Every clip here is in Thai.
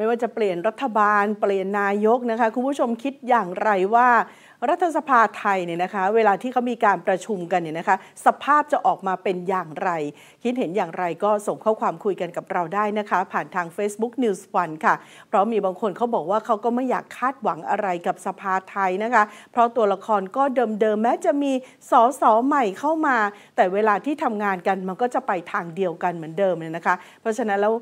ไม่ว่าจะเปลี่ยนรัฐบาลเปลี่ยนนายกนะคะ คุณผู้ชมคิดอย่างไรว่ารัฐสภาไทยเนี่ยนะคะ เวลาที่เขามีการประชุมกันเนี่ยนะคะ สภาพจะออกมาเป็นอย่างไร คิดเห็นอย่างไรก็ส่งข้อความคุยกันกับเราได้นะคะ ผ่านทาง Facebook News One ค่ะเพราะมีบางคนเขาบอกว่าเขาก็ไม่อยากคาดหวังอะไรกับสภาไทยนะคะ เพราะตัวละครก็เดิมๆ แม้จะมีสอสอใหม่เข้ามา แต่เวลาที่ทำงานกันมันก็จะไปทางเดียวกันเหมือนเดิมเลยนะคะ เพราะฉะนั้นแล้ว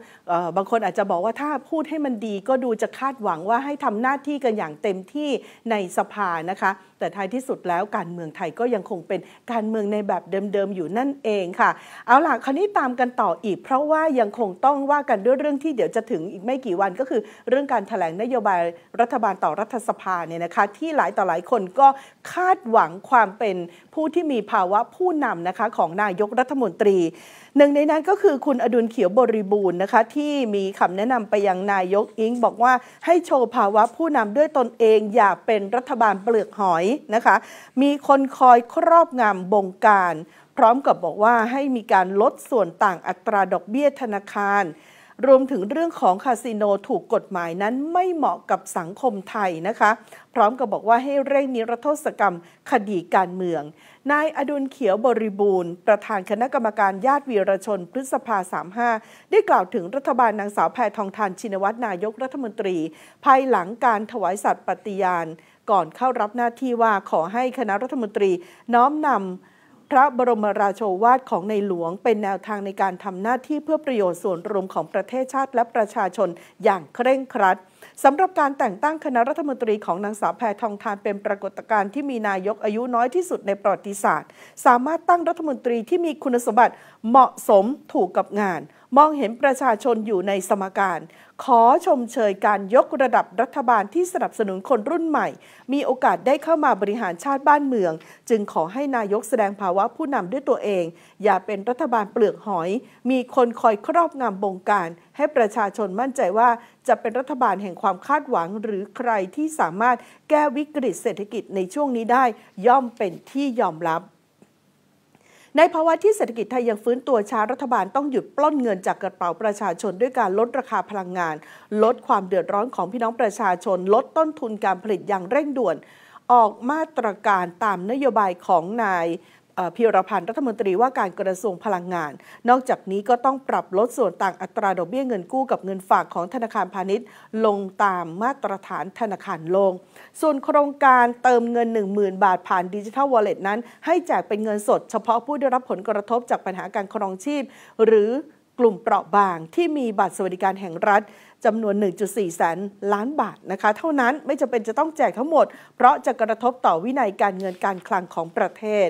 บางคนอาจจะบอกว่าถ้าพูดให้มันดีก็ดูจะคาดหวังว่าให้ทำหน้าที่กันอย่างเต็มที่ในสภานะคะแต่ท้ายที่สุดแล้วการเมืองไทยก็ยังคงเป็นการเมืองในแบบเดิมๆอยู่นั่นเองค่ะ เอาล่ะคราวนี้ตามกันต่ออีก เพราะว่ายังคงต้องว่ากันด้วยเรื่องที่เดี๋ยวจะถึงอีกไม่กี่วันก็คือ เรื่องการถแถลงนโยบายรัฐบาลต่อรัฐสภาเนี่ยนะคะที่หลายต่อหลายคนก็คาดหวังความเป็นผู้ที่มีภาวะผู้นำนะคะของนายกรัฐมนตรี หนึ่งในนั้นก็คือคุณอดุลเขียวบริบูรณ์นะคะที่มีคำแนะนำไปยังนายกอิงบอกว่าให้โชว์ภาวะผู้นำด้วยตนเอง อย่าเป็นรัฐบาลเปลือกหอยนะคะมีคนคอยครอบงำบงการพร้อมกับบอกว่าให้มีการลดส่วนต่างอัตราดอกเบี้ยธนาคาร รวมถึงเรื่องของคาสิโนถูกกฎหมายนั้นไม่เหมาะกับสังคมไทยนะคะพร้อมกับบอกว่าให้เร่งนิรโทษกรรมคดีการเมือง นายอดุลเขียวบริบูรณ์ ประธานคณะกรรมการญาติวีรชนพฤษภา 35 ได้กล่าวถึงรัฐบาลนางสาวแพทองทานชินวัตรนายกรัฐมนตรีภายหลังการถวายสัตย์ปฏิญาณก่อนเข้ารับหน้าที่ว่าขอให้คณะรัฐมนตรี น้อมนำพระบรมราโชวาทของในหลวง เป็นแนวทางในการทำหน้าที่เพื่อประโยชน์ส่วนรวมของประเทศชาติ และประชาชนอย่างเคร่งครัดสำหรับการแต่งตั้งคณะรัฐมนตรีของนางสาวแพทองทานเป็นปรากฏการณ์ที่มีนายกอายุน้อยที่สุดในประวัติศาสตร์ สามารถตั้งรัฐมนตรีที่มีคุณสมบัติเหมาะสมถูกกับงานมองเห็นประชาชนอยู่ในสมการ ขอชมเชยการยกระดับรัฐบาลที่สนับสนุนคนรุ่นใหม่ มีโอกาสได้เข้ามาบริหารชาติบ้านเมือง จึงขอให้นายกแสดงภาวะผู้นำด้วยตัวเอง อย่าเป็นรัฐบาลเปลือกหอย มีคนคอยครอบงำบงการ ให้ประชาชนมั่นใจว่าจะเป็นรัฐบาลแห่งความคาดหวัง หรือใครที่สามารถแก้วิกฤตเศรษฐกิจในช่วงนี้ได้ย่อมเป็นที่ยอมรับในภาวะที่เศรษฐกิจไทยยังฟื้นตัวช้ารัฐบาลต้องหยุดปล้นเงินจากกระเป๋าประชาชนด้วยการลดราคาพลังงาน ลดความเดือดร้อนของพี่น้องประชาชน ลดต้นทุนการผลิตอย่างเร่งด่วน ออกมาตรการตามนโยบายของนายพิรพันธ์รัฐมนตรีว่าการกระทรวงพลังงาน นอกจากนี้ก็ต้องปรับลดส่วนต่างอัตราดอกเบี้ยเงินกู้ กับเงินฝากของธนาคารพาณิชย์ ลงตามมาตรฐานธนาคารโลง ส่วนโครงการเติมเงิน 10,000 บาทผ่านดิจิทัลวอลเล็ตนั้นให้แจกเป็นเงินสดเฉพาะผู้ได้รับผลกระทบจากปัญหาการครองชีพ หรือกลุ่มเปราะบาง ที่มีบัตรสวัสดิการแห่งรัฐจำนวน1.4แสนล้านบาทนะคะเท่านั้นไม่จำเป็นจะต้องแจกทั้งหมดเพราะจะกระทบต่อวินัยการเงินการคลังของประเทศ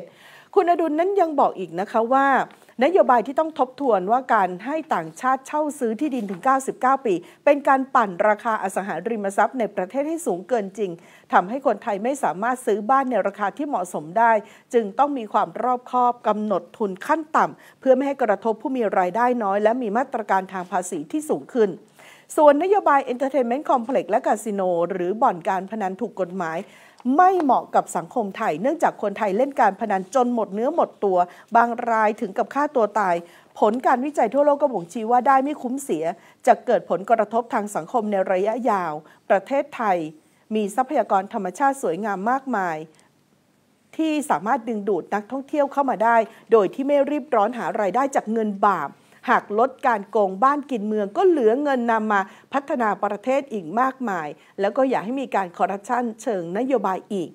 คุณอดุลนั้นยังบอกอีกนะคะว่า นโยบายที่ต้องทบทวนว่าการให้ต่างชาติเช่าซื้อที่ดินถึง 99 ปี เป็นการปั่นราคาอสังหาริมทรัพย์ในประเทศให้สูงเกินจริง ทำให้คนไทยไม่สามารถซื้อบ้านในราคาที่เหมาะสมได้ จึงต้องมีความรอบคอบ กำหนดทุนขั้นต่ำ เพื่อไม่ให้กระทบผู้มีรายได้น้อยและมีมาตรการทางภาษีที่สูงขึ้น ส่วนนโยบายเเออนตร์เทนเมนต์คอมเพล็กซ์และคาสิโน หรือบ่อนการพนันถูกกฎหมายไม่เหมาะกับสังคมไทย เนื่องจากคนไทยเล่นการพนันจนหมดเนื้อหมดตัว บางรายถึงกับฆ่าตัวตาย ผลการวิจัยทั่วโลกก็บ่งชี้ว่าได้ไม่คุ้มเสีย จะเกิดผลกระทบทางสังคมในระยะยาว ประเทศไทย มีทรัพยากรธรรมชาติสวยงามมากมาย ที่สามารถดึงดูดนักท่องเที่ยวเข้ามาได้ โดยที่ไม่รีบร้อนหารายได้จากเงินบาปหากลดการโกงบ้านกินเมืองก็เหลือเงินนำมาพัฒนาประเทศอีกมากมาย แล้วก็อย่าให้มีการคอร์รัปชันเชิงนโยบายอีก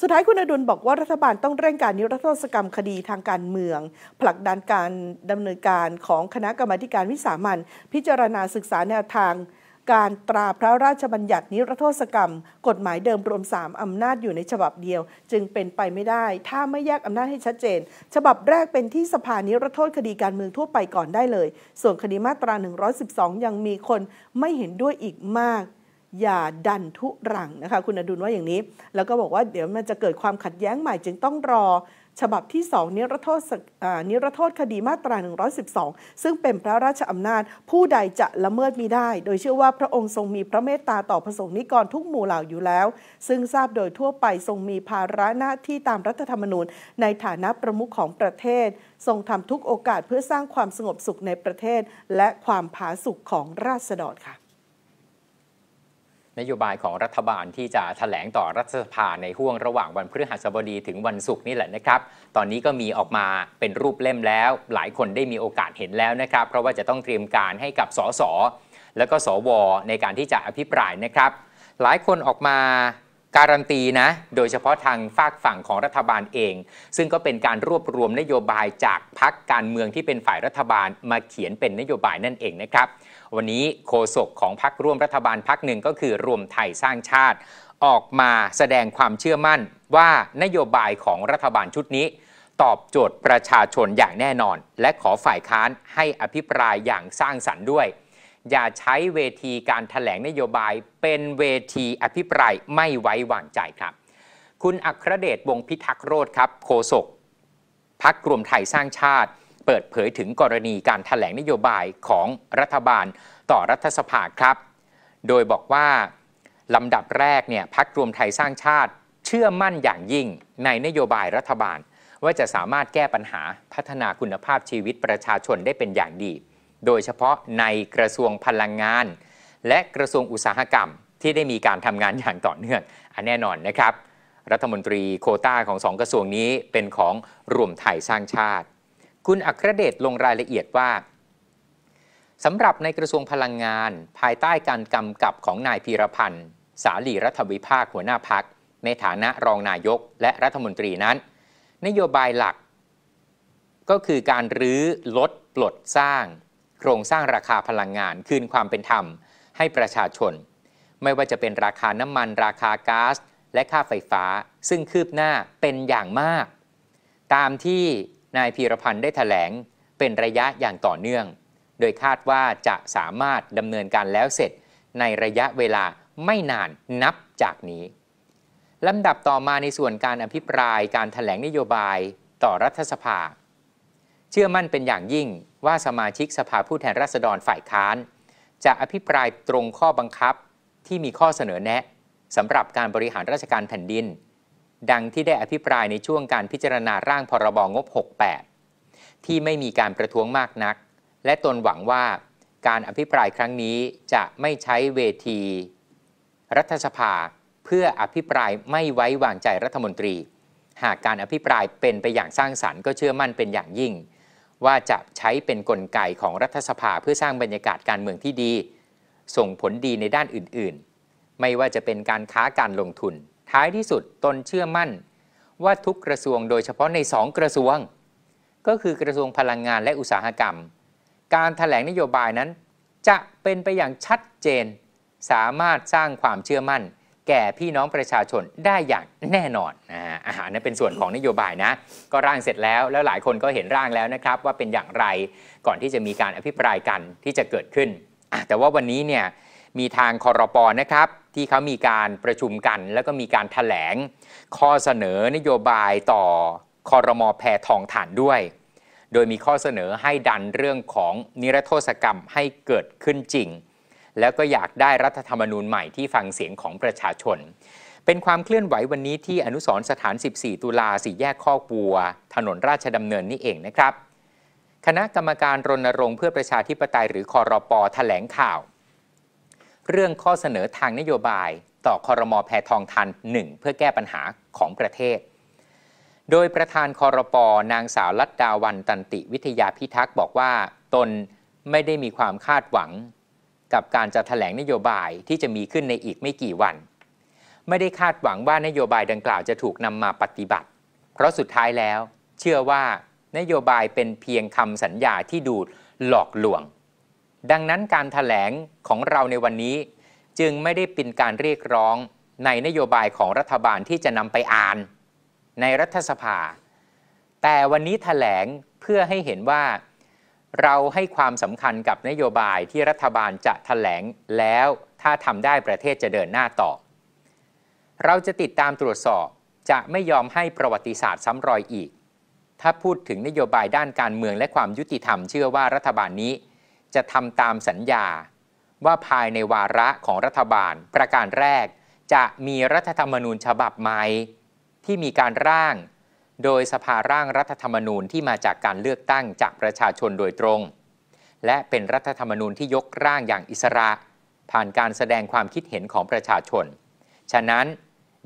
สุดท้ายคุณอดุลบอกว่ารัฐบาลต้องเร่งการนิรโทษกรรมคดีทางการเมือง ผลักดันการดำเนินการของคณะกรรมาการวิสามันพิจารณาศึกษาแนวทางการตราพระราชบัญญัตินิรโทษกรรมกฎหมายเดิมรวม 3 อำนาจอยู่ในฉบับเดียว จึงเป็นไปไม่ได้ ถ้าไม่แยกอำนาจให้ชัดเจน ฉบับแรกเป็นที่สภานิรโทษคดีการเมืองทั่วไปก่อนได้เลย ส่วนคดีมาตรา 112 ยังมีคนไม่เห็นด้วยอีกมากอย่าดันทุรังนะคะคุณอดุลว่าอย่างนี้ แล้วก็บอกว่าเดี๋ยวมันจะเกิดความขัดแย้งใหม่จึงต้องรอฉบับที่ 2 นิรโทษนิรโทษคดีมาตรา112 ซึ่งเป็นพระราชอำนาจผู้ใดจะละเมิดมิได้ โดยเชื่อว่าพระองค์ทรงมีพระเมตตาต่อประสงฆ์นิกรทุกหมู่เหล่าอยู่แล้ว ซึ่งทราบโดยทั่วไปทรงมีภาระหน้าที่ตามรัฐธรรมนูญ ในฐานะประมุขของประเทศ ทรงทำทุกโอกาสเพื่อสร้างความสงบสุขในประเทศ และความผาสุกของราษฎรค่ะนโยบายของรัฐบาลที่จะถแถลงต่อรัฐสภาในห่วงระหว่างวันพฤหัสบดีถึงวันศุกร์นี่แหละนะครับ ตอนนี้ก็มีออกมาเป็นรูปเล่มแล้ว หลายคนได้มีโอกาสเห็นแล้วนะครับ เพราะว่าจะต้องเตรียมการให้กับสสและก็สว ในการที่จะอภิปรายนะครับ หลายคนออกมาการันตีนะโดยเฉพาะทางฝากฝั่งของรัฐบาลเอง ซึ่งก็เป็นการรวบรวมนโยบายจากพักการเมืองที่เป็นฝ่ายรัฐบาลมาเขียนเป็นนโยบายนั่นเองนะครับ วันนี้โฆษกของพักร่วมรัฐบาลพักหนึ่งก็คือรวมไทยสร้างชาติ ออกมาแสดงความเชื่อมั่นว่านโยบายของรัฐบาลชุดนี้ ตอบโจทย์ประชาชนอย่างแน่นอน และขอฝ่ายค้านให้อภิปรายอย่างสร้างสรรค์ด้วยอย่าใช้เวทีการถแถลงนโยบายเป็นเวทีอภิปราย ไม่ไว้วางใจครับ คุณอัครเดชวงพิทักษ์โรธครับโฆษกพักกลุ่มไทยสร้างชาติ เปิดเผยถึงกรณีการถแถลงนโยบายของรัฐบาลต่อรัฐสภาครับ โดยบอกว่าลำดับแรกเนี่ยพักรวมไทยสร้างชาติเชื่อมั่นอย่างยิ่งในนโยบายรัฐบาล ว่าจะสามารถแก้ปัญหาพัฒนาคุณภาพชีวิตประชาชนได้เป็นอย่างดีโดยเฉพาะในกระทรวงพลังงาน และกระทรวงอุตสาหกรรม ที่ได้มีการทำงานอย่างต่อเนื่องอันแน่นอนนะครับ รัฐมนตรีโคต้าของสองกระทรวงนี้เป็นของรวมไทยสร้างชาติ คุณอัครเดชลงรายละเอียดว่าสำหรับในกระทรวงพลังงาน ภายใต้การกำกับของนายพีรพันธ์สาลีรัฐวิภาคหัวหน้าพักในฐานะรองนายก และรัฐมนตรีนั้น นโยบายหลัก ก็คือการรื้อลดปลดสร้างโครงสร้างราคาพลังงานคืนความเป็นธรรม ให้ประชาชน ไม่ว่าจะเป็นราคาน้ำมัน ราคาก๊าซและค่าไฟฟ้า ซึ่งคืบหน้าเป็นอย่างมาก ตามที่นายพีรพันธ์ได้ถแถลงเป็นระยะอย่างต่อเนื่อง โดยคาดว่าจะสามารถดำเนินการแล้วเสร็จ ในระยะเวลาไม่นานนับจากนี้ลำดับต่อมาในส่วนการอภิปรายการถแถลงนโยบายต่อรัฐสภา เชื่อมั่นเป็นอย่างยิ่งว่าสมาชิกสภาผู้แทนราษฎรฝ่ายค้าน จะอภิปรายตรงข้อบังคับที่มีข้อเสนอแนะสำหรับการบริหารราชการแผ่นดิน ดังที่ได้อภิปรายในช่วงการพิจารณาร่างพรบงบ 68 ที่ไม่มีการประท้วงมากนัก และตนหวังว่าการอภิปรายครั้งนี้จะไม่ใช้เวทีรัฐสภาเพื่ออภิปรายไม่ไว้วางใจรัฐมนตรี หากการอภิปรายเป็นไปอย่างสร้างสรรค์ก็เชื่อมั่นเป็นอย่างยิ่งว่าจะใช้เป็นนกลไกของรัฐสภาเพื่อสร้างบรรยากาศการเมืองที่ดี ส่งผลดีในด้านอื่นๆ ไม่ว่าจะเป็นการค้าการลงทุน ท้ายที่สุดตนเชื่อมั่น ว่าทุกกระทรวงโดยเฉพาะในสองกระทรวง ก็คือกระทรวงพลังงานและอุตสาหกรรม การถแถลงนโยบายนั้น จะเป็นไปอย่างชัดเจน สามารถสร้างความเชื่อมั่นแก่พี่น้องประชาชนได้อย่างแน่นอนนะฮะอาหารนั้นเป็นส่วนของนโยบายนะ ก็ร่างเสร็จแล้ว แล้วหลายคนก็เห็นร่างแล้วนะครับ ว่าเป็นอย่างไรก่อนที่จะมีการอภิปรายกันที่จะเกิดขึ้น แต่ว่าวันนี้เนี่ยมีทางคอรปอนะครับ ที่เขามีการประชุมกัน แล้วก็มีการถแถลงข้อเสนอนโยบายต่อคอรมอแพทองฐานด้วย โดยมีข้อเสนอให้ดันเรื่องของนิรโทษกรรมให้เกิดขึ้นจริงแล้วก็อยากได้รัฐธรรมนูญใหม่ที่ฟังเสียงของประชาชน เป็นความเคลื่อนไหววันนี้ที่อนุสรสถาน 14 ตุลาสี่แยกข้อบัว ถนนราชดำเนินนี่เองนะครับ คณะกรรมการรณรงค์เพื่อประชาธิปไตย หรือคอรปอแถลงข่าว เรื่องข้อเสนอทางนโยบาย ต่อคอรมอแพทองทันหนึ่งเพื่อแก้ปัญหาของประเทศ โดยประธานคอรปนางสาวลัดดาวันตันติวิทยาพิทักษ์บอกว่า ตนไม่ได้มีความคาดหวังกับการจะถแถลงนโยบายที่จะมีขึ้นในอีกไม่กี่วัน ไม่ได้คาดหวังว่านโยบายดังกล่าวจะถูกนำมาปฏิบัติ เพราะสุดท้ายแล้ว เชื่อว่านโยบายเป็นเพียงคำสัญญาที่ดูดหลอกลวง ดังนั้นการถแถลงของเราในวันนี้ จึงไม่ได้เป็นการเรียกร้อง ในนโยบายของรัฐบาลที่จะนำไปอ่าน ในรัฐสภา แต่วันนี้ถแถลงเพื่อให้เห็นว่าเราให้ความสำคัญกับนโยบายที่รัฐบาลจะถแถลง แล้วถ้าทำได้ประเทศจะเดินหน้าต่อ เราจะติดตามตรวจสอบจะไม่ยอมให้ประวัติศาสตร์ซ้ำรอยอีก ถ้าพูดถึงนโยบายด้านการเมืองและความยุติธรรมเชื่อว่ารัฐบาลนี้จะทำตามสัญญา ว่าภายในวาระของรัฐบาลประการแรก จะมีรัฐธรรมนูญฉบับใหม่ที่มีการร่างโดยสภาร่างรัฐธรรมนูญที่มาจากการเลือกตั้งจากประชาชนโดยตรง และเป็นรัฐธรรมนูญที่ยกร่างอย่างอิสระ ผ่านการแสดงความคิดเห็นของประชาชน ฉะนั้น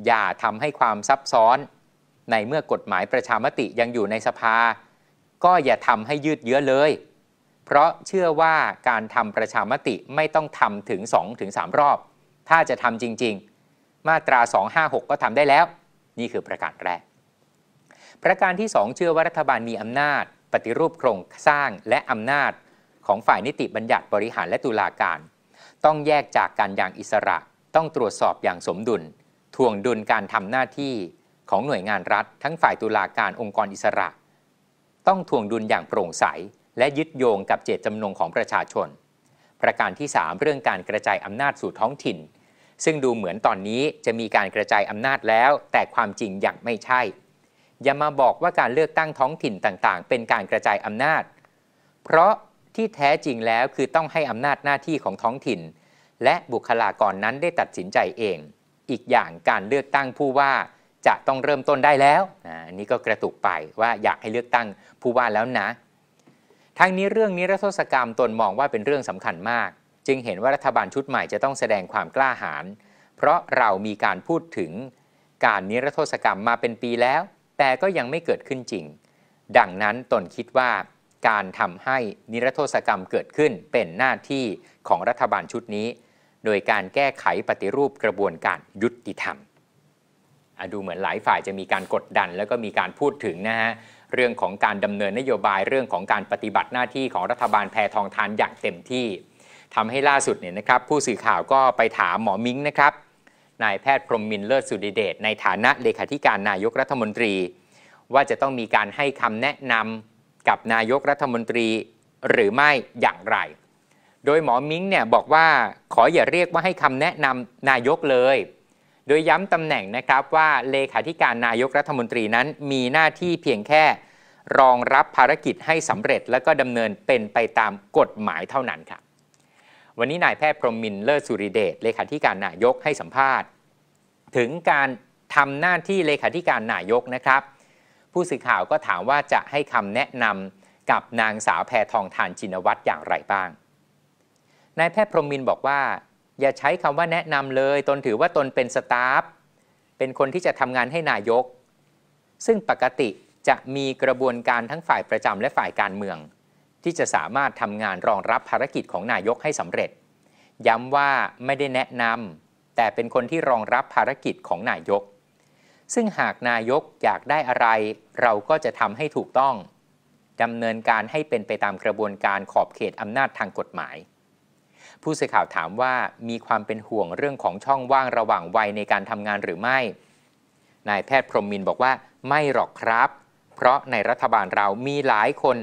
อย่าทำให้ความซับซ้อน ในเมื่อกฎหมายประชามติยังอยู่ในสภา ก็อย่าทำให้ยืดเยื้อเลย เพราะเชื่อว่าการทำประชามติไม่ต้องทำถึง2-3ถึงรอบ ถ้าจะทำจริง ๆมาตรา256ก็ทำได้แล้ว นี่คือประการแรกประการที่2เชื่อว่ารัฐบาลมีอำนาจ ปฏิรูปโครงสร้างและอำนาจของฝ่ายนิติบัญญัติบริหารและตุลาการ ต้องแยกจากกันอย่างอิสระต้องตรวจสอบอย่างสมดุลทวงดุลการทำหน้าที่ของหน่วยงานรัฐทั้งฝ่ายตุลาการองค์กรอิสระ ต้องทวงดุลอย่างโปร่งใส และยึดโยงกับเจตจำนงของประชาชน ประการที่ 3 เรื่องการกระจายอำนาจสู่ท้องถิ่น ซึ่งดูเหมือนตอนนี้จะมีการกระจายอำนาจแล้ว แต่ความจริงยังไม่ใช่อย่ามาบอกว่าการเลือกตั้งท้องถิ่นต่างๆ เป็นการกระจายอำนาจ เพราะที่แท้จริงแล้วคือต้องให้อำนาจหน้าที่ของท้องถิ่น และบุคลากรนั้นได้ตัดสินใจเอง อีกอย่างการเลือกตั้งผู้ว่าจะต้องเริ่มต้นได้แล้วอันนี้ก็กระตุกไปว่าอยากให้เลือกตั้งผู้ว่าแล้วนะ ทั้งนี้เรื่องนี้รัฐศกรรมตนมองว่าเป็นเรื่องสำคัญมาก จึงเห็นว่ารัฐบาลชุดใหม่จะต้องแสดงความกล้าหาญ เพราะเรามีการพูดถึงการนิรโทษกรรมมาเป็นปีแล้วแต่ก็ยังไม่เกิดขึ้นจริง ดังนั้นตนคิดว่าการทำให้นิรโทษกรรมเกิดขึ้นเป็นหน้าที่ของรัฐบาลชุดนี้ โดยการแก้ไขปฏิรูปกระบวนการยุติธรรมดูเหมือนหลายฝ่ายจะมีการกดดันแล้วก็มีการพูดถึงนะฮะ เรื่องของการดำเนินนโยบายเรื่องของการปฏิบัติหน้าที่ของรัฐบาลแพทองทานอย่างเต็มที่ ทำให้ล่าสุดเนี่ยนะครับ ผู้สื่อข่าวก็ไปถามหมอมิงนะครับนายแพทย์พรมมินเลิศสุดิเดชในฐานะเลขาธิการนายกรัฐมนตรี ว่าจะต้องมีการให้คำแนะนำกับนายกรัฐมนตรี หรือไม่อย่างไร โดยหมอมิ้งเนี่ยบอกว่าขออย่าเรียกว่าให้คำแนะนำนายกเลย โดยย้ำตำแหน่งนะครับว่าเลขาธิการนายกรัฐมนตรีนั้น มีหน้าที่เพียงแค่ รองรับภารกิจให้สำเร็จ และก็ดำเนินเป็นไปตามกฎหมายเท่านั้นครับวันนี้นายแพทย์พรมมินเลิศสุริเดชเลขาธิการนายกให้สัมภาษณ์ถึงการทำหน้าที่เลขาธิการนายกนะครับ ผู้สื่อข่าวก็ถามว่าจะให้คำแนะนำกับนางสาวแพทองทานจินวัตรอย่างไรบ้างนายแพทย์พรหมินบอกว่า อย่าใช้คำว่าแนะนำเลย ตนถือว่าตนเป็นสตาฟ เป็นคนที่จะทำงานให้นายก ซึ่งปกติจะมีกระบวนการทั้งฝ่ายประจำและฝ่ายการเมือง ที่จะสามารถทำงานรองรับภารกิจของนายกให้สำเร็จ ย้ำว่าไม่ได้แนะนำแต่เป็นคนที่รองรับภารกิจของนายก ซึ่งหากนายกอยากได้อะไร เราก็จะทำให้ถูกต้องดำเนินการให้เป็นไปตามกระบวนการขอบเขตอำนาจทางกฎหมาย ผู้สื่อข่าวถามว่ามีความเป็นห่วงเรื่องของช่องว่างระหว่างวัยในการทำงานหรือไม่ นายแพทย์พรหมมินบอกว่าไม่หรอกครับ เพราะในรัฐบาลเรามีหลายคน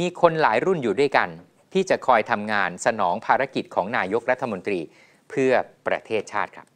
มีคนหลายรุ่นอยู่ด้วยกัน ที่จะคอยทำงานสนองภารกิจของนายกรัฐมนตรีเพื่อประเทศชาติครับ